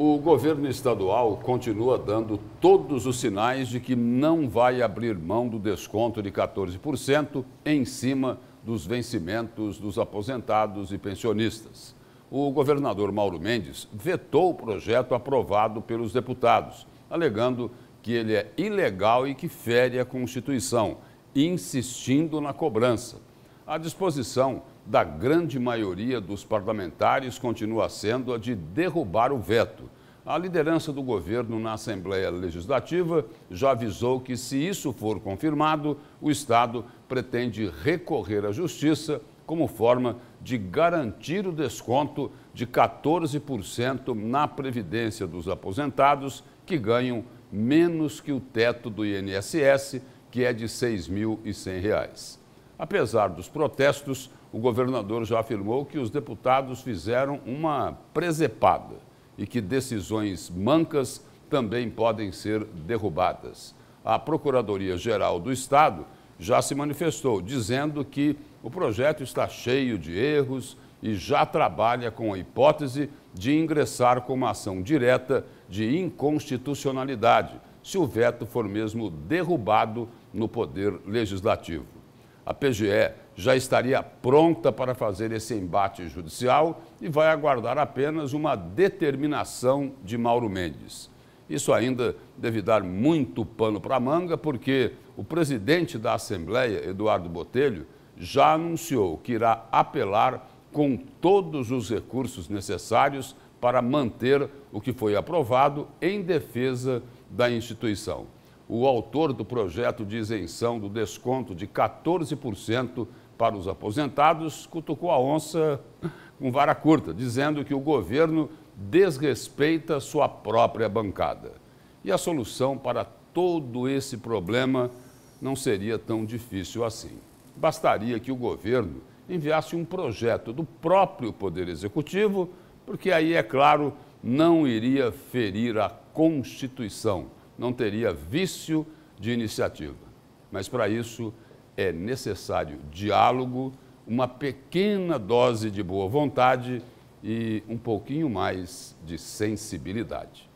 O governo estadual continua dando todos os sinais de que não vai abrir mão do desconto de 14% em cima dos vencimentos dos aposentados e pensionistas. O governador Mauro Mendes vetou o projeto aprovado pelos deputados, alegando que ele é ilegal e que fere a Constituição, insistindo na cobrança. A disposição da grande maioria dos parlamentares continua sendo a de derrubar o veto. A liderança do governo na Assembleia Legislativa já avisou que, se isso for confirmado, o Estado pretende recorrer à Justiça como forma de garantir o desconto de 14% na previdência dos aposentados que ganham menos que o teto do INSS, que é de R$ 6.100. Apesar dos protestos, o governador já afirmou que os deputados fizeram uma presepada e que decisões mancas também podem ser derrubadas. A Procuradoria-Geral do Estado já se manifestou, dizendo que o projeto está cheio de erros e já trabalha com a hipótese de ingressar com uma ação direta de inconstitucionalidade, se o veto for mesmo derrubado no Poder Legislativo a PGE já estaria pronta para fazer esse embate judicial e vai aguardar apenas uma determinação de Mauro Mendes. Isso ainda deve dar muito pano para a manga, porque o presidente da Assembleia, Eduardo Botelho, já anunciou que irá apelar com todos os recursos necessários para manter o que foi aprovado em defesa da instituição o autor do projeto de isenção do desconto de 14% para os aposentados cutucou a onça com vara curta, dizendo que o governo desrespeita sua própria bancada. E a solução para todo esse problema não seria tão difícil assim. Bastaria que o governo enviasse um projeto do próprio Poder Executivo, porque aí, é claro, não iria ferir a Constituição não teria vício de iniciativa. Mas para isso é necessário diálogo, uma pequena dose de boa vontade e um pouquinho mais de sensibilidade.